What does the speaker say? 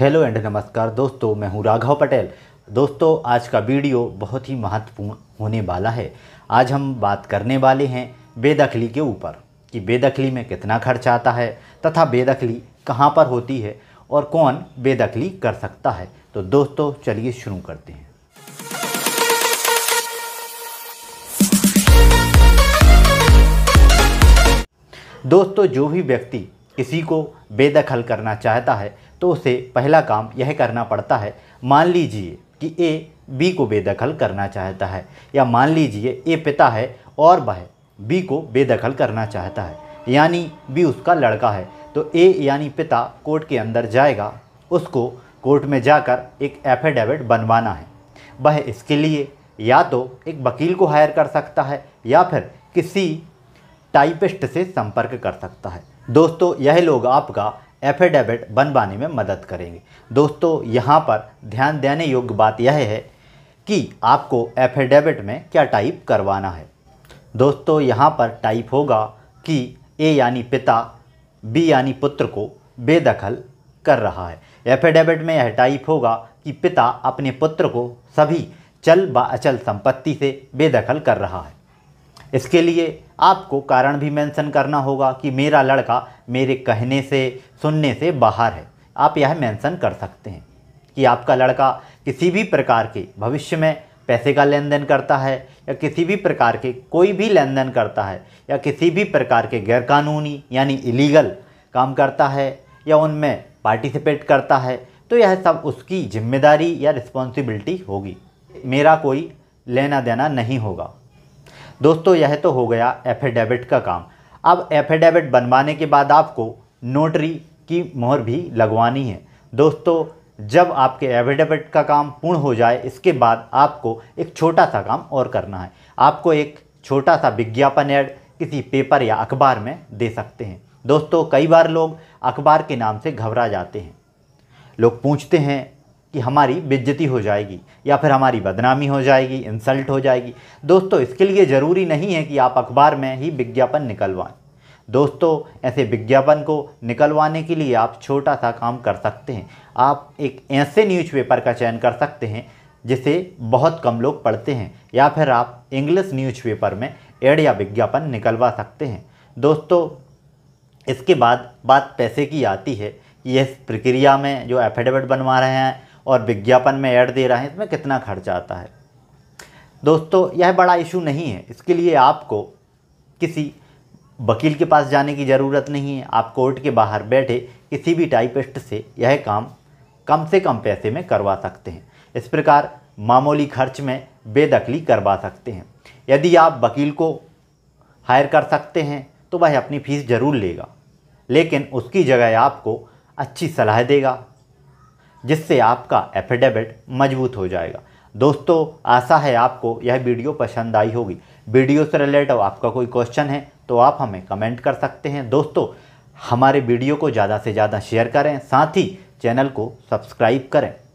hello and नमस्कार दोस्तों मैं हूं राघव पटेल दोस्तों आज का वीडियो बहुत ही महत्वपूर्ण होने वाला है आज हम बात करने वाले हैं बेदखली के ऊपर कि बेदखली में कितना खर्च आता है तथा बेदखली कहाँ पर होती है और कौन बेदखली कर सकता है तो दोस्तों चलिए शुरू करते हैं दोस्तों जो भी व्यक्ति किसी को बेदखल करना चाहता है तो उसे पहला काम यह करना पड़ता है मान लीजिए कि ए बी को बेदखल करना चाहता है या मान लीजिए ए पिता है और वह बी को बेदखल करना चाहता है यानी बी उसका लड़का है तो ए यानी पिता कोर्ट के अंदर जाएगा उसको कोर्ट में जाकर एक एफिडेविट बनवाना है वह इसके लिए या तो एक वकील को हायर कर सकता है या फिर किसी टाइपिस्ट से संपर्क कर सकता है दोस्तों यह लोग आपका एफिडेविट बनवाने में मदद करेंगे दोस्तों यहाँ पर ध्यान देने योग्य बात यह है कि आपको एफिडेविट में क्या टाइप करवाना है दोस्तों यहाँ पर टाइप होगा कि ए यानी पिता बी यानी पुत्र को बेदखल कर रहा है एफिडेविट में यह टाइप होगा कि पिता अपने पुत्र को सभी चल व अचल संपत्ति से बेदखल कर रहा है इसके लिए आपको कारण भी मेंशन करना होगा कि मेरा लड़का मेरे कहने से सुनने से बाहर है आप यह मेंशन कर सकते हैं कि आपका लड़का किसी भी प्रकार के भविष्य में पैसे का लेन देन करता है या किसी भी प्रकार के कोई भी लेन देन करता है या किसी भी प्रकार के गैरकानूनी यानी इलीगल काम करता है या उनमें पार्टिसिपेट करता है तो यह सब उसकी जिम्मेदारी या रिस्पॉन्सिबिलिटी होगी मेरा कोई लेना देना नहीं होगा दोस्तों यह तो हो गया एफिडेविट का काम अब एफिडेविट बनवाने के बाद आपको नोटरी की मोहर भी लगवानी है दोस्तों जब आपके एफिडेविट का काम पूर्ण हो जाए इसके बाद आपको एक छोटा सा काम और करना है आपको एक छोटा सा विज्ञापन ऐड किसी पेपर या अखबार में दे सकते हैं दोस्तों कई बार लोग अखबार के नाम से घबरा जाते हैं लोग पूछते हैं कि हमारी बेज्जती हो जाएगी या फिर हमारी बदनामी हो जाएगी इंसल्ट हो जाएगी दोस्तों इसके लिए ज़रूरी नहीं है कि आप अखबार में ही विज्ञापन निकलवाएं दोस्तों ऐसे विज्ञापन को निकलवाने के लिए आप छोटा सा काम कर सकते हैं आप एक ऐसे न्यूज़पेपर का चयन कर सकते हैं जिसे बहुत कम लोग पढ़ते हैं या फिर आप इंग्लिश न्यूज़पेपर में एड या विज्ञापन निकलवा सकते हैं दोस्तों इसके बाद बात पैसे की आती है कि इस प्रक्रिया में जो एफिडेविट बनवा रहे हैं और विज्ञापन में ऐड दे रहा है इसमें कितना खर्च आता है दोस्तों यह बड़ा इशू नहीं है इसके लिए आपको किसी वकील के पास जाने की ज़रूरत नहीं है आप कोर्ट के बाहर बैठे किसी भी टाइपिस्ट से यह काम कम से कम पैसे में करवा सकते हैं इस प्रकार मामूली खर्च में बेदखली करवा सकते हैं यदि आप वकील को हायर कर सकते हैं तो वह अपनी फ़ीस ज़रूर लेगा लेकिन उसकी जगह आपको अच्छी सलाह देगा जिससे आपका एफिडेविट मजबूत हो जाएगा दोस्तों आशा है आपको यह वीडियो पसंद आई होगी वीडियो से रिलेटेड आपका कोई क्वेश्चन है तो आप हमें कमेंट कर सकते हैं दोस्तों हमारे वीडियो को ज़्यादा से ज़्यादा शेयर करें साथ ही चैनल को सब्सक्राइब करें